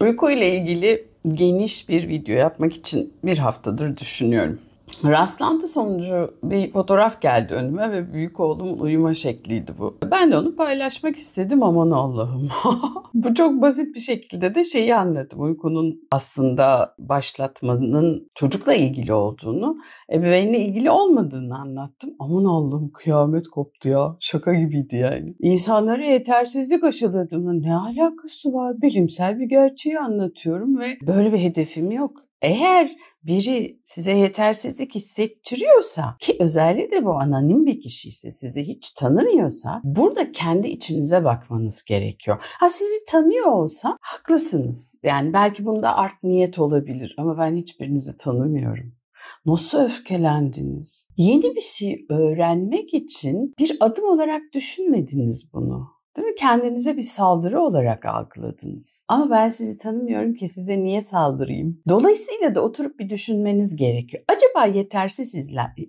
Uyku ile ilgili geniş bir video yapmak için bir haftadır düşünüyorum. Rastlantı sonucu bir fotoğraf geldi önüme ve büyük oğlum uyuma şekliydi bu. Ben de onu paylaşmak istedim aman Allah'ım. bu çok basit bir şekilde de şeyi anladım. Uykunun aslında başlatmanın çocukla ilgili olduğunu, ebeveynle ilgili olmadığını anlattım. Aman Allah'ım kıyamet koptu ya. Şaka gibiydi yani. İnsanlara yetersizlik aşıladığımda ne alakası var? Bilimsel bir gerçeği anlatıyorum ve böyle bir hedefim yok. Eğer biri size yetersizlik hissettiriyorsa ki özellikle bu anonim bir kişi ise sizi hiç tanımıyorsa burada kendi içinize bakmanız gerekiyor. Ha sizi tanıyor olsa haklısınız. Yani belki bunda art niyet olabilir ama ben hiçbirinizi tanımıyorum. Nasıl öfkelendiniz? Yeni bir şey öğrenmek için bir adım olarak düşünmediniz bunu. Değil mi? Kendinize bir saldırı olarak algıladınız. Ama ben sizi tanımıyorum ki size niye saldırayım? Dolayısıyla da oturup bir düşünmeniz gerekiyor. Acaba yetersiz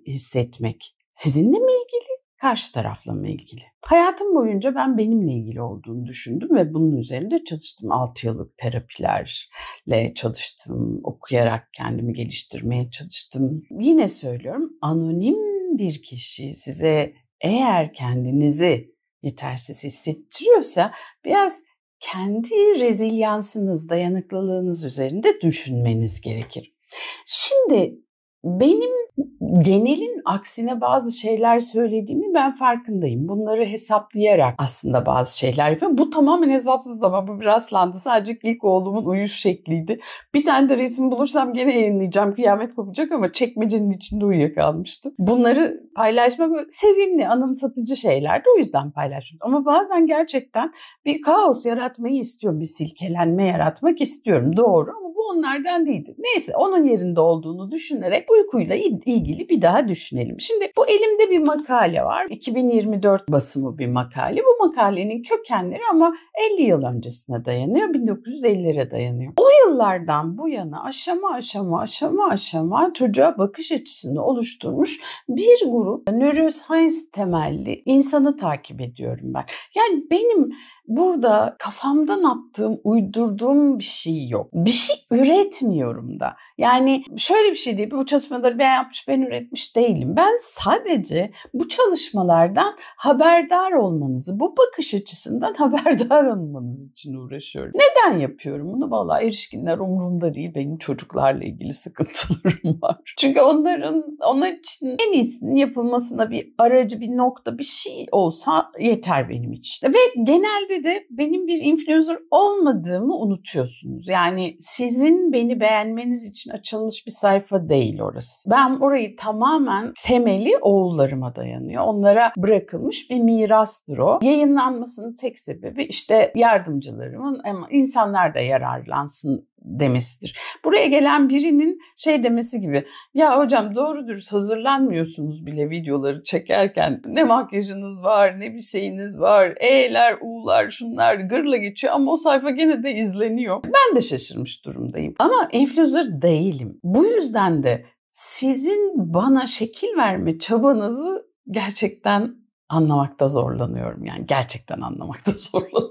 hissetmek sizinle mi ilgili? Karşı tarafla mı ilgili? Hayatım boyunca ben benimle ilgili olduğunu düşündüm ve bunun üzerinde çalıştım. 6 yıllık terapilerle çalıştım, okuyarak kendimi geliştirmeye çalıştım. Yine söylüyorum anonim bir kişi size eğer kendinizi yetersiz hissettiriyorsa biraz kendi rezilyansınız, dayanıklılığınız üzerinde düşünmeniz gerekir. Şimdi benim genelin aksine bazı şeyler söylediğimi ben farkındayım. Bunları hesaplayarak aslında bazı şeyler yapıyorum. Bu tamamen hesapsızlama ama bu rastlandı. Sadece ilk oğlumun uyuş şekliydi. Bir tane de resim bulursam gene yayınlayacağım. Kıyamet kopacak ama çekmecenin içinde uyuyakalmıştım. Bunları paylaşmak sevimli, anımsatıcı şeylerdi. O yüzden paylaşıyorum. Ama bazen gerçekten bir kaos yaratmayı istiyorum. Bir silkelenme yaratmak istiyorum. Doğru ama bu onlardan değildi. Neyse onun yerinde olduğunu düşünerek uykuyla ilgili ilgili bir daha düşünelim. Şimdi bu elimde bir makale var. 2024 basımı bir makale. Bu makalenin kökenleri ama 50 yıl öncesine dayanıyor. 1950'lere dayanıyor. O yıllardan bu yana aşama aşama aşama aşama çocuğa bakış açısını oluşturmuş bir grup neuroscience temelli insanı takip ediyorum ben. Yani benim burada kafamdan attığım, uydurduğum bir şey yok. Bir şey üretmiyorum da. Yani şöyle bir şey değil, bu çalışmaları ben yapmış, ben üretmiş değilim. Ben sadece bu çalışmalardan haberdar olmanızı, bu bakış açısından haberdar olmanız için uğraşıyorum. Neden yapıyorum bunu? Valla erişkin yetişkinler umurumda değil. Benim çocuklarla ilgili sıkıntılarım var. Çünkü onların onun için en iyisinin yapılmasına bir aracı, bir nokta, bir şey olsa yeter benim için. Ve genelde de benim bir influencer olmadığımı unutuyorsunuz. Yani sizin beni beğenmeniz için açılmış bir sayfa değil orası. Ben orayı tamamen temeli oğullarıma dayanıyor. Onlara bırakılmış bir mirastır o. Yayınlanmasının tek sebebi işte yardımcılarımın ama insanlar da yararlansın demesidir. Buraya gelen birinin şey demesi gibi ya hocam doğru dürüst hazırlanmıyorsunuz bile videoları çekerken ne makyajınız var ne bir şeyiniz var e'ler u'lar şunlar gırla geçiyor ama o sayfa gene de izleniyor. Ben de şaşırmış durumdayım ama influencer değilim. Bu yüzden de sizin bana şekil verme çabanızı gerçekten anlamakta zorlanıyorum. Yani gerçekten anlamakta zorlanıyorum.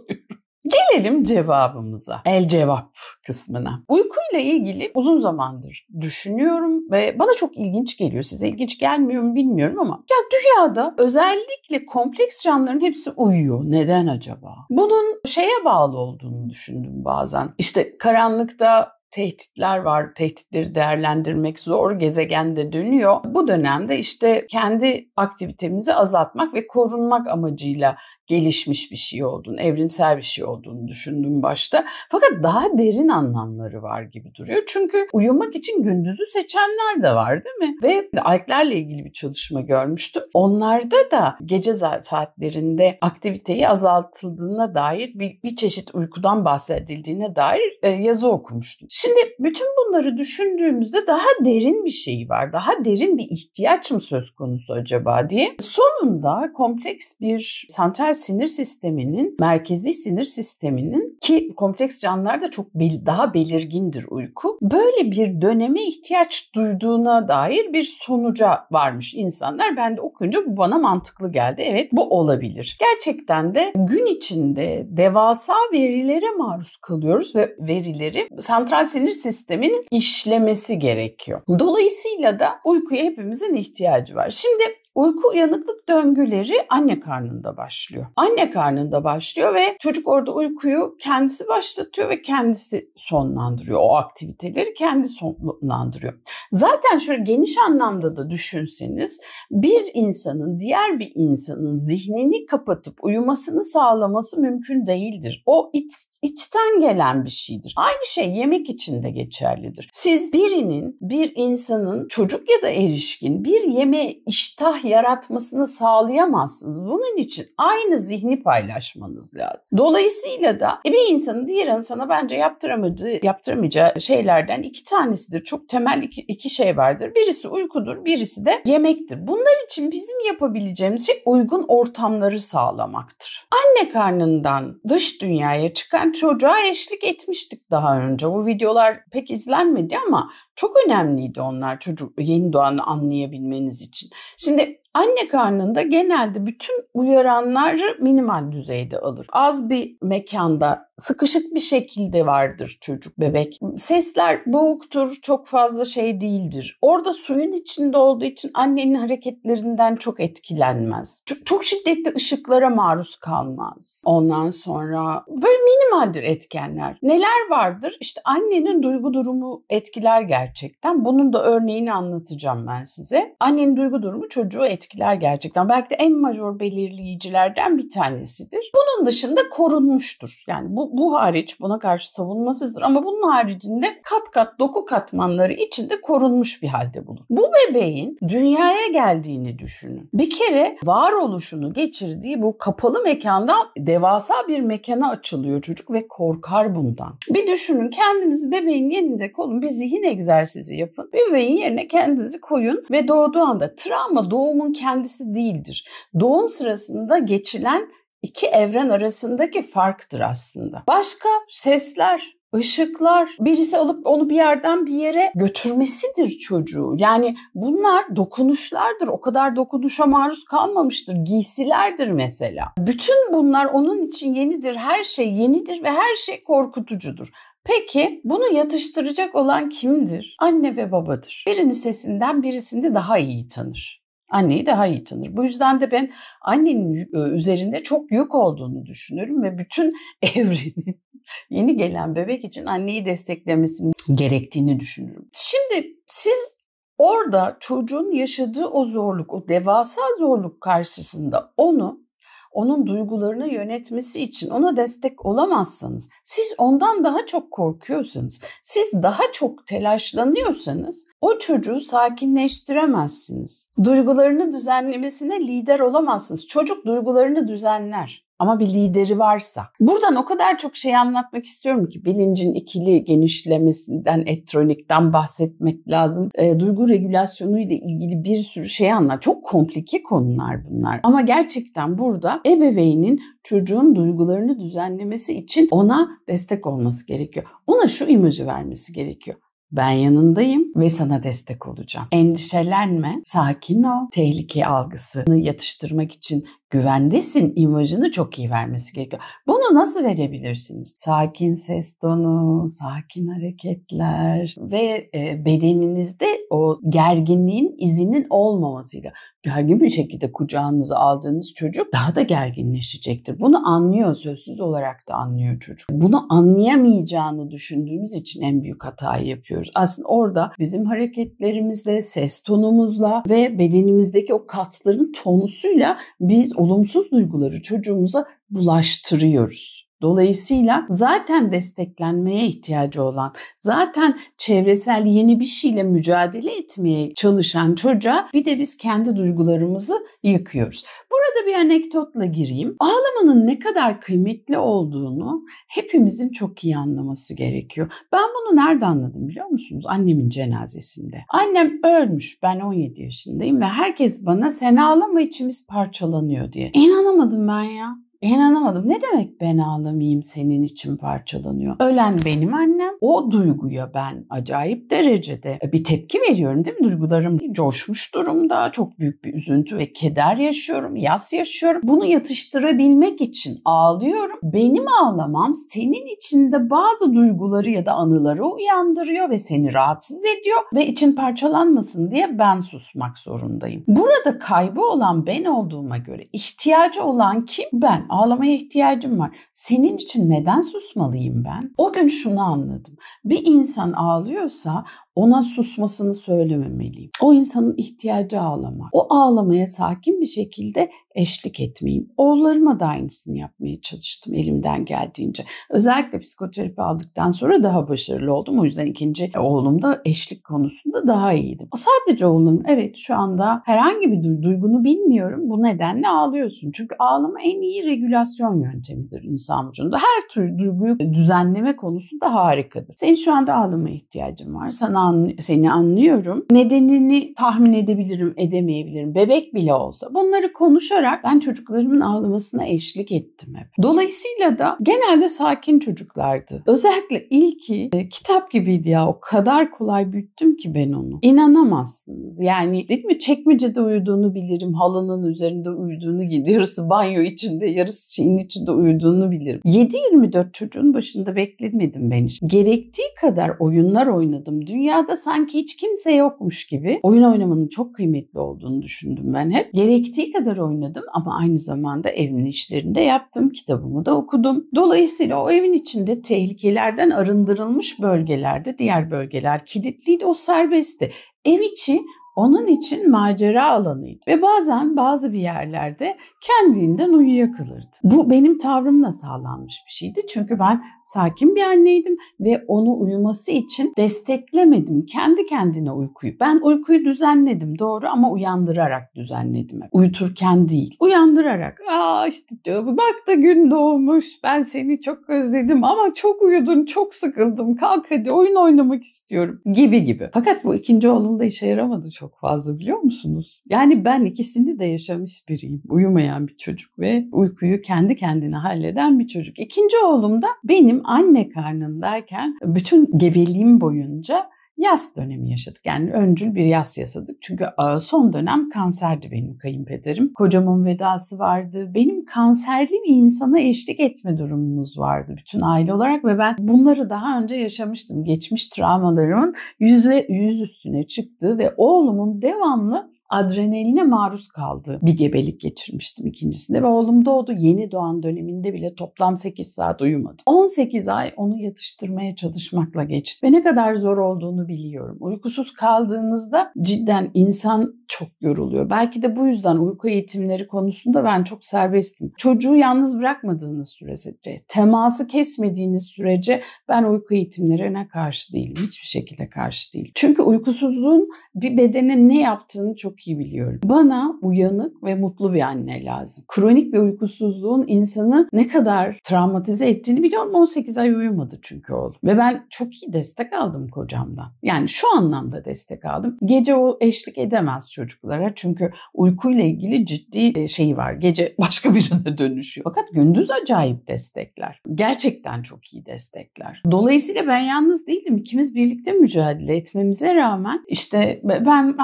Gelelim cevabımıza. El cevap kısmına. Uykuyla ilgili uzun zamandır düşünüyorum ve bana çok ilginç geliyor. Size ilginç gelmiyor mu bilmiyorum ama ya dünyada özellikle kompleks canlıların hepsi uyuyor. Neden acaba? Bunun şeye bağlı olduğunu düşündüm bazen. İşte karanlıkta tehditler var. Tehditleri değerlendirmek zor. Gezegende dönüyor. Bu dönemde işte kendi aktivitemizi azaltmak ve korunmak amacıyla gelişmiş bir şey olduğunu, evrimsel bir şey olduğunu düşündüm başta. Fakat daha derin anlamları var gibi duruyor. Çünkü uyumak için gündüzü seçenler de var değil mi? Ve alklerle ilgili bir çalışma görmüştüm. Onlarda da gece saatlerinde aktiviteyi azaltıldığına dair bir, bir çeşit uykudan bahsedildiğine dair e, yazı okumuştum. Şimdi bütün bunları düşündüğümüzde daha derin bir şey var. Daha derin bir ihtiyaç mı söz konusu acaba diye. Sonunda kompleks bir santral sinir sisteminin, merkezi sinir sisteminin ki kompleks canlılarda çok bel- daha belirgindir uyku. Böyle bir döneme ihtiyaç duyduğuna dair bir sonuca varmış insanlar. Ben de okuyunca bu bana mantıklı geldi. Evet bu olabilir. Gerçekten de gün içinde devasa verilere maruz kalıyoruz ve verileri santral sinir sisteminin işlemesi gerekiyor. Dolayısıyla da uykuya hepimizin ihtiyacı var. Şimdi Uyku uyanıklık döngüleri anne karnında başlıyor. Anne karnında başlıyor ve çocuk orada uykuyu kendisi başlatıyor ve kendisi sonlandırıyor. O aktiviteleri kendi sonlandırıyor. Zaten şöyle geniş anlamda da düşünseniz bir insanın diğer bir insanın zihnini kapatıp uyumasını sağlaması mümkün değildir. O iç, içten gelen bir şeydir. Aynı şey yemek için de geçerlidir. Siz birinin, bir insanın çocuk ya da erişkin bir yeme iştah Allah yaratmasını sağlayamazsınız. Bunun için aynı zihni paylaşmanız lazım. Dolayısıyla da e, bir insanın diğer insana bence yaptıramadığı, yaptıramayacağı şeylerden iki tanesidir. Çok temel iki, iki şey vardır. Birisi uykudur, birisi de yemektir. Bunlar için bizim yapabileceğimiz şey uygun ortamları sağlamaktır. Anne karnından dış dünyaya çıkan çocuğa eşlik etmiştik daha önce. Bu videolar pek izlenmedi ama çok önemliydi onlar çocuk yeni doğanı anlayabilmeniz için. Şimdi Anne karnında genelde bütün uyaranları minimal düzeyde alır. Az bir mekanda sıkışık bir şekilde vardır çocuk bebek. Sesler boğuktur, çok fazla şey değildir. Orada suyun içinde olduğu için annenin hareketlerinden çok etkilenmez. Çok, çok şiddetli ışıklara maruz kalmaz. Ondan sonra böyle minimaldir etkenler. Neler vardır? İşte annenin duygu durumu etkiler gerçekten. Bunun da örneğini anlatacağım ben size. Annenin duygu durumu çocuğu etkiler etkiler gerçekten. Belki de en major belirleyicilerden bir tanesidir. Bunun dışında korunmuştur. Yani bu, bu hariç buna karşı savunmasızdır ama bunun haricinde kat kat doku katmanları içinde korunmuş bir halde bulunur. Bu bebeğin dünyaya geldiğini düşünün. Bir kere varoluşunu geçirdiği bu kapalı mekandan devasa bir mekana açılıyor çocuk ve korkar bundan. Bir düşünün kendiniz bebeğin yerinde koyun, bir zihin egzersizi yapın. Bebeğin yerine kendinizi koyun ve doğduğu anda travma doğumun doğumun kendisi değildir. Doğum sırasında geçilen iki evren arasındaki farktır aslında. Başka sesler, ışıklar, birisi alıp onu bir yerden bir yere götürmesidir çocuğu. Yani bunlar dokunuşlardır. O kadar dokunuşa maruz kalmamıştır. Giysilerdir mesela. Bütün bunlar onun için yenidir. Her şey yenidir ve her şey korkutucudur. Peki bunu yatıştıracak olan kimdir? Anne ve babadır. Birini sesinden birisini daha iyi tanır anneyi daha iyi tanır. Bu yüzden de ben annenin e, üzerinde çok yük olduğunu düşünüyorum ve bütün evrenin yeni gelen bebek için anneyi desteklemesinin gerektiğini düşünüyorum. Şimdi siz orada çocuğun yaşadığı o zorluk, o devasa zorluk karşısında onu onun duygularını yönetmesi için ona destek olamazsanız, siz ondan daha çok korkuyorsanız, siz daha çok telaşlanıyorsanız o çocuğu sakinleştiremezsiniz. Duygularını düzenlemesine lider olamazsınız. Çocuk duygularını düzenler ama bir lideri varsa. Buradan o kadar çok şey anlatmak istiyorum ki bilincin ikili genişlemesinden, etronikten bahsetmek lazım. E, duygu regülasyonu ile ilgili bir sürü şey anlat. Çok komplike konular bunlar. Ama gerçekten burada ebeveynin çocuğun duygularını düzenlemesi için ona destek olması gerekiyor. Ona şu imajı vermesi gerekiyor. Ben yanındayım ve sana destek olacağım. Endişelenme, sakin ol. Tehlike algısını yatıştırmak için güvendesin imajını çok iyi vermesi gerekiyor. Bunu nasıl verebilirsiniz? Sakin ses tonu, sakin hareketler ve e, bedeninizde o gerginliğin izinin olmamasıyla gergin bir şekilde kucağınıza aldığınız çocuk daha da gerginleşecektir. Bunu anlıyor, sözsüz olarak da anlıyor çocuk. Bunu anlayamayacağını düşündüğümüz için en büyük hatayı yapıyoruz. Aslında orada bizim hareketlerimizle, ses tonumuzla ve bedenimizdeki o kasların tonusuyla biz olumsuz duyguları çocuğumuza bulaştırıyoruz. Dolayısıyla zaten desteklenmeye ihtiyacı olan, zaten çevresel yeni bir şeyle mücadele etmeye çalışan çocuğa bir de biz kendi duygularımızı yıkıyoruz. Burada bir anekdotla gireyim. Ağlamanın ne kadar kıymetli olduğunu hepimizin çok iyi anlaması gerekiyor. Ben bunu nerede anladım biliyor musunuz? Annemin cenazesinde. Annem ölmüş. Ben 17 yaşındayım ve herkes bana sen ağlama içimiz parçalanıyor diye. İnanamadım ben ya. İnanamadım. Ne demek ben ağlamayayım senin için parçalanıyor? Ölen benim annem düşünceye, o duyguya ben acayip derecede e, bir tepki veriyorum değil mi? Duygularım coşmuş durumda, çok büyük bir üzüntü ve keder yaşıyorum, yas yaşıyorum. Bunu yatıştırabilmek için ağlıyorum. Benim ağlamam senin içinde bazı duyguları ya da anıları uyandırıyor ve seni rahatsız ediyor ve için parçalanmasın diye ben susmak zorundayım. Burada kaybı olan ben olduğuma göre ihtiyacı olan kim? Ben. Ağlamaya ihtiyacım var. Senin için neden susmalıyım ben? O gün şunu anladım anladım. Bir insan ağlıyorsa ona susmasını söylememeliyim. O insanın ihtiyacı ağlama. O ağlamaya sakin bir şekilde eşlik etmeyeyim. Oğullarıma da aynısını yapmaya çalıştım elimden geldiğince. Özellikle psikoterapi aldıktan sonra daha başarılı oldum. O yüzden ikinci oğlum da eşlik konusunda daha iyiydim. Sadece oğlum evet şu anda herhangi bir duygunu bilmiyorum. Bu nedenle ağlıyorsun. Çünkü ağlama en iyi regülasyon yöntemidir insan vücudunda. Her tür duyguyu düzenleme konusunda harikadır. Senin şu anda ağlama ihtiyacın var. Sana an, seni anlıyorum. Nedenini tahmin edebilirim, edemeyebilirim. Bebek bile olsa. Bunları konuşarak ben çocuklarımın ağlamasına eşlik ettim hep. Dolayısıyla da genelde sakin çocuklardı. Özellikle ilki e, kitap gibiydi ya. O kadar kolay büyüttüm ki ben onu. İnanamazsınız. Yani dedim mi çekmecede uyuduğunu bilirim. Halının üzerinde uyuduğunu, yarısı banyo içinde, yarısı şeyin içinde uyuduğunu bilirim. 7-24 çocuğun başında beklemedim ben hiç. Gerektiği kadar oyunlar oynadım. Dünya dünyada sanki hiç kimse yokmuş gibi oyun oynamanın çok kıymetli olduğunu düşündüm ben hep. Gerektiği kadar oynadım ama aynı zamanda evin işlerini de yaptım. Kitabımı da okudum. Dolayısıyla o evin içinde tehlikelerden arındırılmış bölgelerde diğer bölgeler kilitliydi. O serbestti. Ev içi onun için macera alanıydı ve bazen bazı bir yerlerde kendinden uyuyakalırdı. Bu benim tavrımla sağlanmış bir şeydi çünkü ben sakin bir anneydim ve onu uyuması için desteklemedim. Kendi kendine uykuyu. Ben uykuyu düzenledim doğru ama uyandırarak düzenledim. Uyuturken değil. Uyandırarak. Aa işte diyor bak da gün doğmuş. Ben seni çok özledim ama çok uyudun, çok sıkıldım. Kalk hadi oyun oynamak istiyorum gibi gibi. Fakat bu ikinci oğlum da işe yaramadı çok çok fazla biliyor musunuz? Yani ben ikisini de yaşamış biriyim. Uyumayan bir çocuk ve uykuyu kendi kendine halleden bir çocuk. İkinci oğlum da benim anne karnındayken bütün gebeliğim boyunca yaz dönemi yaşadık. Yani öncül bir yaz yaşadık. Çünkü son dönem kanserdi benim kayınpederim. Kocamın vedası vardı. Benim kanserli bir insana eşlik etme durumumuz vardı bütün aile olarak ve ben bunları daha önce yaşamıştım. Geçmiş travmalarımın yüzle, yüz üstüne çıktığı ve oğlumun devamlı adrenaline maruz kaldığı bir gebelik geçirmiştim ikincisinde ve oğlum doğdu. Yeni doğan döneminde bile toplam 8 saat uyumadı. 18 ay onu yatıştırmaya çalışmakla geçti ve ne kadar zor olduğunu biliyorum. Uykusuz kaldığınızda cidden insan çok yoruluyor. Belki de bu yüzden uyku eğitimleri konusunda ben çok serbestim. Çocuğu yalnız bırakmadığınız sürece, teması kesmediğiniz sürece ben uyku eğitimlerine karşı değilim. Hiçbir şekilde karşı değil. Çünkü uykusuzluğun bir bedene ne yaptığını çok çok iyi biliyorum. Bana uyanık ve mutlu bir anne lazım. Kronik bir uykusuzluğun insanı ne kadar travmatize ettiğini biliyorum. 18 ay uyumadı çünkü oğlum. Ve ben çok iyi destek aldım kocamdan. Yani şu anlamda destek aldım. Gece o eşlik edemez çocuklara çünkü uykuyla ilgili ciddi e, şeyi var. Gece başka birine dönüşüyor. Fakat gündüz acayip destekler. Gerçekten çok iyi destekler. Dolayısıyla ben yalnız değilim. İkimiz birlikte mücadele etmemize rağmen işte ben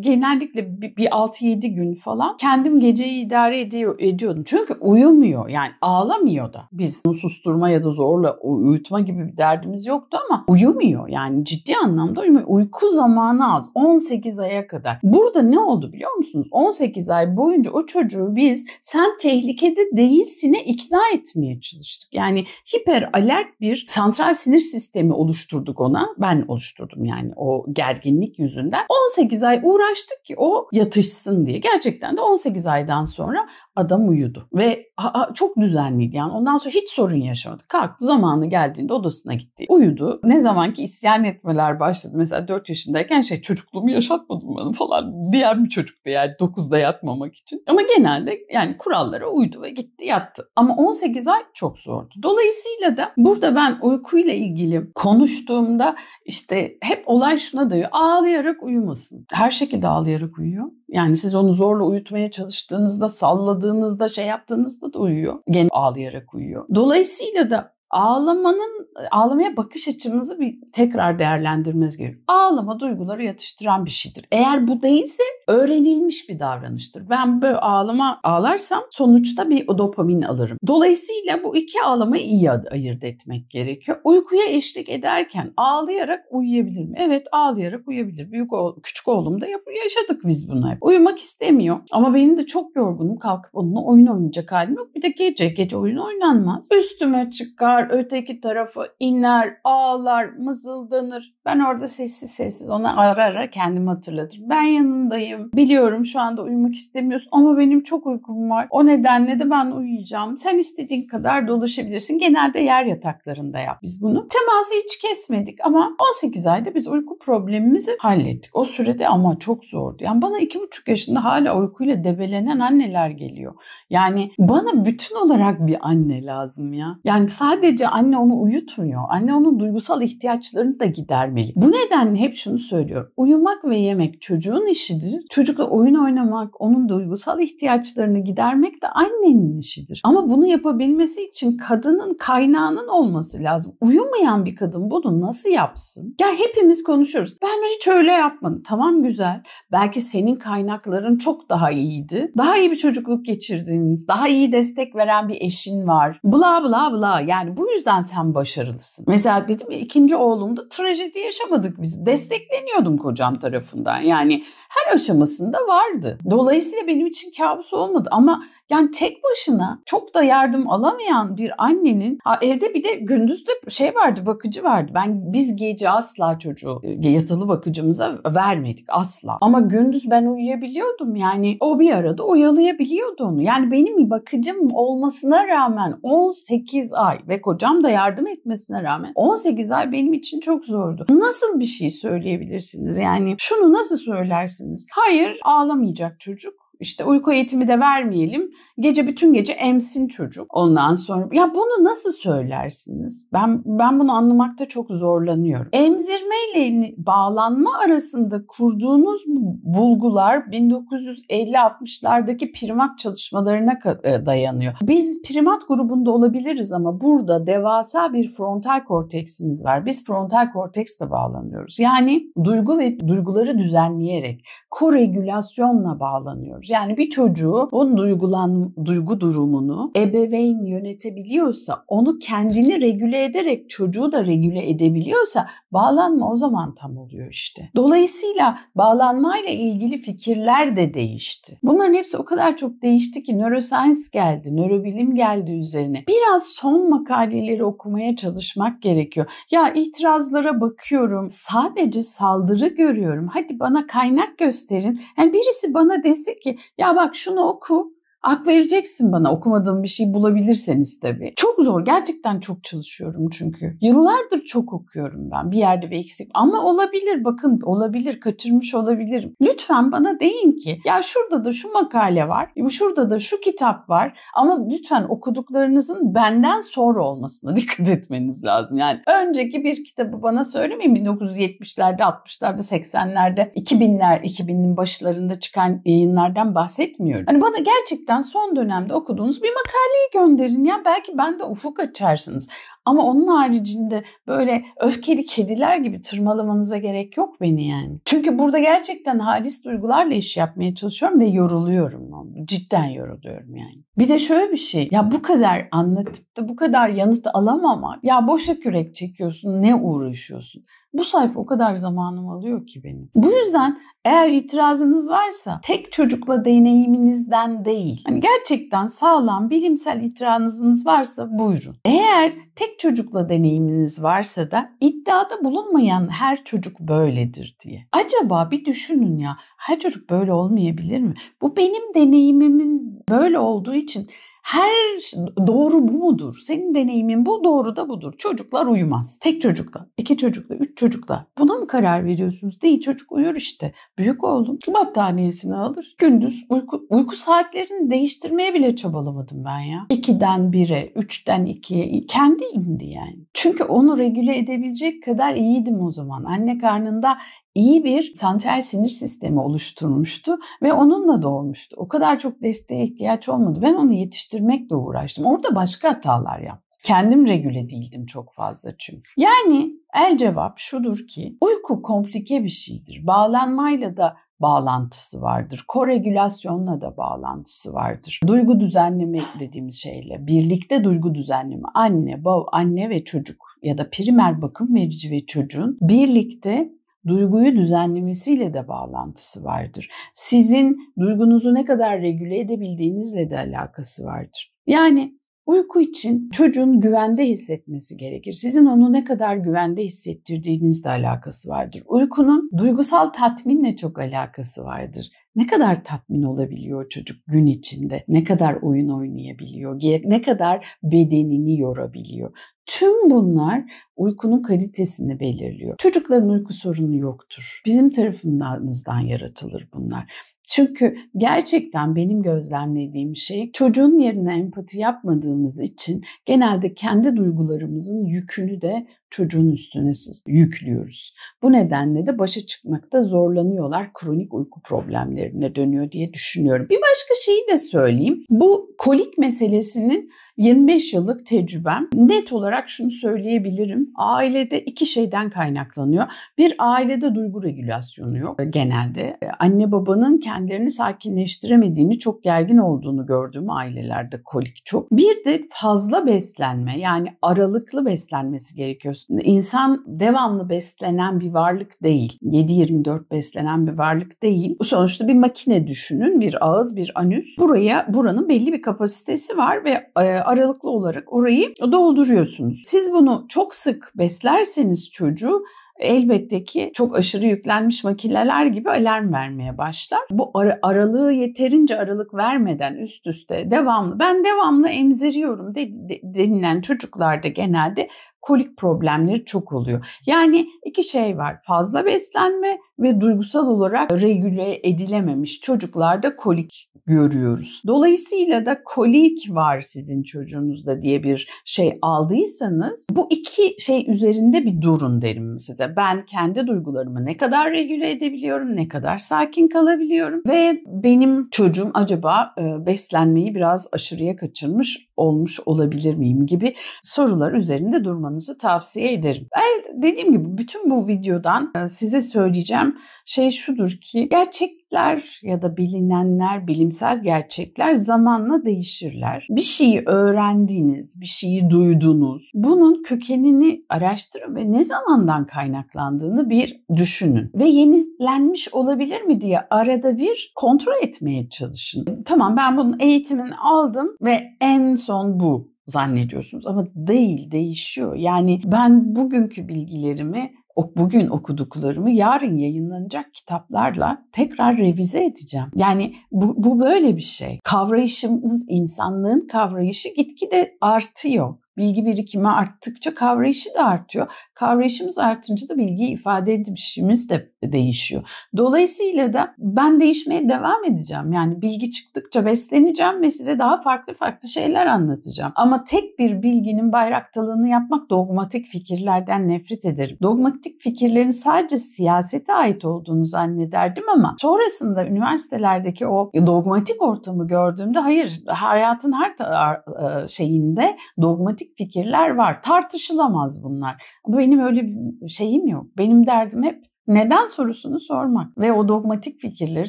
genellikle özellikle bir, bir 6-7 gün falan kendim geceyi idare ediyor, ediyordum. Çünkü uyumuyor yani ağlamıyor da. Biz susturma ya da zorla uyutma gibi bir derdimiz yoktu ama uyumuyor. Yani ciddi anlamda uyumuyor. Uyku zamanı az. 18 aya kadar. Burada ne oldu biliyor musunuz? 18 ay boyunca o çocuğu biz sen tehlikede değilsine ikna etmeye çalıştık. Yani hiper alert bir santral sinir sistemi oluşturduk ona. Ben oluşturdum yani o gerginlik yüzünden. 18 ay uğraştık ki o yatışsın diye. Gerçekten de 18 aydan sonra adam uyudu. Ve çok düzenliydi yani ondan sonra hiç sorun yaşamadı. Kalktı zamanı geldiğinde odasına gitti. Uyudu. Ne zaman ki isyan etmeler başladı. Mesela 4 yaşındayken şey çocukluğumu yaşatmadım bana falan diğer bir çocuktu yani 9'da yatmamak için. Ama genelde yani kurallara uydu ve gitti yattı. Ama 18 ay çok zordu. Dolayısıyla da burada ben uykuyla ilgili konuştuğumda işte hep olay şuna dayıyor. Ağlayarak uyumasın. Her şekilde ağlayarak uyuyor. Yani siz onu zorla uyutmaya çalıştığınızda, salladığınızda, şey yaptığınızda da uyuyor. Gene ağlayarak uyuyor. Dolayısıyla da ağlamanın ağlamaya bakış açımızı bir tekrar değerlendirmemiz gerekiyor. Ağlama duyguları yatıştıran bir şeydir. Eğer bu değilse öğrenilmiş bir davranıştır. Ben böyle ağlama ağlarsam sonuçta bir dopamin alırım. Dolayısıyla bu iki ağlama iyi ayırt etmek gerekiyor. Uykuya eşlik ederken ağlayarak uyuyabilir mi? Evet ağlayarak uyuyabilir. Büyük oğul, küçük oğlum da yap yaşadık biz bunları. Uyumak istemiyor ama benim de çok yorgunum kalkıp onunla oyun oynayacak halim yok. Bir de gece gece oyun oynanmaz. Üstüme çıkar tutar, öteki tarafı iner, ağlar, mızıldanır. Ben orada sessiz sessiz ona ara ara kendimi hatırlatırım. Ben yanındayım, biliyorum şu anda uyumak istemiyorsun ama benim çok uykum var. O nedenle de ben uyuyacağım. Sen istediğin kadar dolaşabilirsin. Genelde yer yataklarında yap biz bunu. Teması hiç kesmedik ama 18 ayda biz uyku problemimizi hallettik. O sürede ama çok zordu. Yani bana 2,5 yaşında hala uykuyla debelenen anneler geliyor. Yani bana bütün olarak bir anne lazım ya. Yani sadece Sadece anne onu uyutmuyor. Anne onun duygusal ihtiyaçlarını da gidermeli. Bu nedenle hep şunu söylüyorum. Uyumak ve yemek çocuğun işidir. Çocukla oyun oynamak, onun duygusal ihtiyaçlarını gidermek de annenin işidir. Ama bunu yapabilmesi için kadının kaynağının olması lazım. Uyumayan bir kadın bunu nasıl yapsın? Ya hepimiz konuşuyoruz. Ben hiç öyle yapmadım. Tamam güzel. Belki senin kaynakların çok daha iyiydi. Daha iyi bir çocukluk geçirdiğiniz Daha iyi destek veren bir eşin var. Bla bla bla. Yani bu yüzden sen başarılısın. Mesela dedim ya ikinci oğlumda trajedi yaşamadık biz. Destekleniyordum kocam tarafından. Yani her aşamasında vardı. Dolayısıyla benim için kabus olmadı ama yani tek başına çok da yardım alamayan bir annenin ha, evde bir de gündüz de şey vardı bakıcı vardı. Ben biz gece asla çocuğu e, yatılı bakıcımıza vermedik asla. Ama gündüz ben uyuyabiliyordum yani o bir arada uyalayabiliyordu onu. Yani benim bakıcım olmasına rağmen 18 ay ve kocam da yardım etmesine rağmen 18 ay benim için çok zordu. Nasıl bir şey söyleyebilirsiniz? Yani şunu nasıl söylersiniz? Hayır ağlamayacak çocuk işte uyku eğitimi de vermeyelim. Gece bütün gece emsin çocuk. Ondan sonra ya bunu nasıl söylersiniz? Ben ben bunu anlamakta çok zorlanıyorum. Emzirme ile bağlanma arasında kurduğunuz bulgular 1950-60'lardaki primat çalışmalarına e, dayanıyor. Biz primat grubunda olabiliriz ama burada devasa bir frontal korteksimiz var. Biz frontal korteksle bağlanıyoruz. Yani duygu ve duyguları düzenleyerek koregülasyonla bağlanıyoruz. Yani bir çocuğun duygulan, duygu durumunu ebeveyn yönetebiliyorsa, onu kendini regüle ederek çocuğu da regüle edebiliyorsa Bağlanma o zaman tam oluyor işte. Dolayısıyla bağlanmayla ilgili fikirler de değişti. Bunların hepsi o kadar çok değişti ki neuroscience geldi, nörobilim geldi üzerine. Biraz son makaleleri okumaya çalışmak gerekiyor. Ya itirazlara bakıyorum, sadece saldırı görüyorum. Hadi bana kaynak gösterin. Yani birisi bana desin ki ya bak şunu oku Ak vereceksin bana okumadığım bir şey bulabilirseniz tabii. Çok zor. Gerçekten çok çalışıyorum çünkü. Yıllardır çok okuyorum ben. Bir yerde bir eksik. Ama olabilir. Bakın olabilir. Kaçırmış olabilirim. Lütfen bana deyin ki ya şurada da şu makale var. Şurada da şu kitap var. Ama lütfen okuduklarınızın benden sonra olmasına dikkat etmeniz lazım. Yani önceki bir kitabı bana söylemeyin. 1970'lerde, 60'larda, 80'lerde, 2000'ler, 2000'in başlarında çıkan yayınlardan bahsetmiyorum. Hani bana gerçekten gerçekten son dönemde okuduğunuz bir makaleyi gönderin ya belki ben de ufuk açarsınız. Ama onun haricinde böyle öfkeli kediler gibi tırmalamanıza gerek yok beni yani. Çünkü burada gerçekten halis duygularla iş yapmaya çalışıyorum ve yoruluyorum. Cidden yoruluyorum yani. Bir de şöyle bir şey. Ya bu kadar anlatıp da bu kadar yanıt alamama. Ya boşa kürek çekiyorsun. Ne uğraşıyorsun? Bu sayfa o kadar zamanım alıyor ki benim. Bu yüzden eğer itirazınız varsa tek çocukla deneyiminizden değil. Hani gerçekten sağlam bilimsel itirazınız varsa buyurun. Eğer tek çocukla deneyiminiz varsa da iddiada bulunmayan her çocuk böyledir diye. Acaba bir düşünün ya her çocuk böyle olmayabilir mi? Bu benim deneyimimin böyle olduğu için her doğru bu mudur? Senin deneyimin bu, doğru da budur. Çocuklar uyumaz. Tek çocukla, iki çocukla, üç çocukla. Buna mı karar veriyorsunuz? Değil çocuk uyur işte. Büyük oğlum battaniyesini alır. Gündüz uyku, uyku saatlerini değiştirmeye bile çabalamadım ben ya. 2'den 1'e, 3'ten 2'ye kendi indi yani. Çünkü onu regüle edebilecek kadar iyiydim o zaman. Anne karnında iyi bir santral sinir sistemi oluşturmuştu ve onunla doğmuştu. O kadar çok desteğe ihtiyaç olmadı. Ben onu yetiştirmekle uğraştım. Orada başka hatalar yaptım. Kendim regüle değildim çok fazla çünkü. Yani el cevap şudur ki uyku komplike bir şeydir. Bağlanmayla da bağlantısı vardır. Koregülasyonla da bağlantısı vardır. Duygu düzenleme dediğimiz şeyle birlikte duygu düzenleme anne, baba, anne ve çocuk ya da primer bakım verici ve çocuğun birlikte duyguyu düzenlemesiyle de bağlantısı vardır. Sizin duygunuzu ne kadar regüle edebildiğinizle de alakası vardır. Yani uyku için çocuğun güvende hissetmesi gerekir. Sizin onu ne kadar güvende hissettirdiğinizle alakası vardır. Uykunun duygusal tatminle çok alakası vardır ne kadar tatmin olabiliyor çocuk gün içinde? Ne kadar oyun oynayabiliyor? Ne kadar bedenini yorabiliyor? Tüm bunlar uykunun kalitesini belirliyor. Çocukların uyku sorunu yoktur. Bizim tarafımızdan yaratılır bunlar. Çünkü gerçekten benim gözlemlediğim şey çocuğun yerine empati yapmadığımız için genelde kendi duygularımızın yükünü de çocuğun üstüne yüklüyoruz. Bu nedenle de başa çıkmakta zorlanıyorlar. Kronik uyku problemlerine dönüyor diye düşünüyorum. Bir başka şeyi de söyleyeyim. Bu kolik meselesinin 25 yıllık tecrübem net olarak şunu söyleyebilirim. Ailede iki şeyden kaynaklanıyor. Bir ailede duygu regülasyonu yok genelde. E, anne babanın kendilerini sakinleştiremediğini, çok gergin olduğunu gördüğüm ailelerde kolik çok. Bir de fazla beslenme yani aralıklı beslenmesi gerekiyor. İnsan devamlı beslenen bir varlık değil. 7-24 beslenen bir varlık değil. Sonuçta bir makine düşünün. Bir ağız, bir anüs. Buraya buranın belli bir kapasitesi var ve e, aralıklı olarak orayı dolduruyorsunuz. Siz bunu çok sık beslerseniz çocuğu elbette ki çok aşırı yüklenmiş makineler gibi alarm vermeye başlar. Bu ar- aralığı yeterince aralık vermeden üst üste devamlı ben devamlı emziriyorum de- de- denilen çocuklarda genelde kolik problemleri çok oluyor. Yani iki şey var. Fazla beslenme ve duygusal olarak regüle edilememiş çocuklarda kolik görüyoruz. Dolayısıyla da kolik var sizin çocuğunuzda diye bir şey aldıysanız bu iki şey üzerinde bir durun derim size. Ben kendi duygularımı ne kadar regüle edebiliyorum, ne kadar sakin kalabiliyorum ve benim çocuğum acaba beslenmeyi biraz aşırıya kaçırmış olmuş olabilir miyim gibi sorular üzerinde durmanızı tavsiye ederim. Ben Dediğim gibi bütün bu videodan e, size söyleyeceğim şey şudur ki gerçekler ya da bilinenler, bilimsel gerçekler zamanla değişirler. Bir şeyi öğrendiğiniz, bir şeyi duydunuz. Bunun kökenini araştırın ve ne zamandan kaynaklandığını bir düşünün. Ve yenilenmiş olabilir mi diye arada bir kontrol etmeye çalışın. Tamam ben bunun eğitimini aldım ve en son bu zannediyorsunuz ama değil değişiyor. Yani ben bugünkü bilgilerimi bugün okuduklarımı yarın yayınlanacak kitaplarla tekrar revize edeceğim. Yani bu, bu böyle bir şey. Kavrayışımız, insanlığın kavrayışı gitgide artıyor. Bilgi birikimi arttıkça kavrayışı da artıyor. Kavrayışımız artınca da bilgi ifade edişimiz de değişiyor. Dolayısıyla da ben değişmeye devam edeceğim. Yani bilgi çıktıkça besleneceğim ve size daha farklı farklı şeyler anlatacağım. Ama tek bir bilginin bayraktalığını yapmak dogmatik fikirlerden nefret ederim. Dogmatik fikirlerin sadece siyasete ait olduğunu zannederdim ama sonrasında üniversitelerdeki o dogmatik ortamı gördüğümde hayır hayatın her e, şeyinde dogmatik fikirler var. Tartışılamaz bunlar. Benim öyle bir şeyim yok. Benim derdim hep neden sorusunu sormak ve o dogmatik fikirleri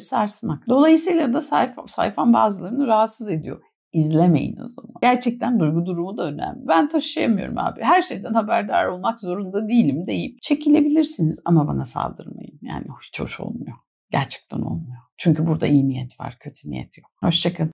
sarsmak. Dolayısıyla da sayfa, sayfam bazılarını rahatsız ediyor. İzlemeyin o zaman. Gerçekten duygu durumu da önemli. Ben taşıyamıyorum abi. Her şeyden haberdar olmak zorunda değilim deyip çekilebilirsiniz ama bana saldırmayın. Yani hiç hoş olmuyor. Gerçekten olmuyor. Çünkü burada iyi niyet var, kötü niyet yok. Hoşçakalın.